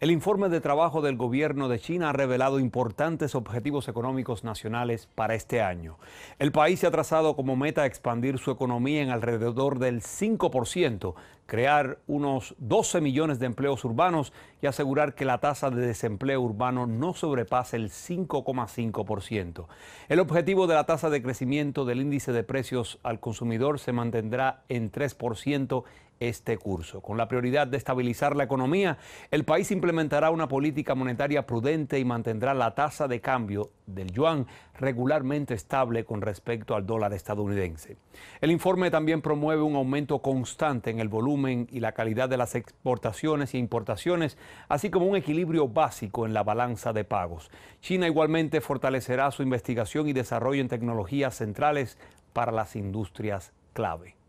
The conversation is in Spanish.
El informe de trabajo del gobierno de China ha revelado importantes objetivos económicos nacionales para este año. El país se ha trazado como meta expandir su economía en alrededor del 5%, crear unos 12 millones de empleos urbanos y asegurar que la tasa de desempleo urbano no sobrepase el 5,5%. El objetivo de la tasa de crecimiento del índice de precios al consumidor se mantendrá en 3% este curso. Con la prioridad de estabilizar la economía, el país implementará una política monetaria prudente y mantendrá la tasa de cambio del yuan regularmente estable con respecto al dólar estadounidense. El informe también promueve un aumento constante en el volumen y la calidad de las exportaciones e importaciones, así como un equilibrio básico en la balanza de pagos. China igualmente fortalecerá su investigación y desarrollo en tecnologías centrales para las industrias clave.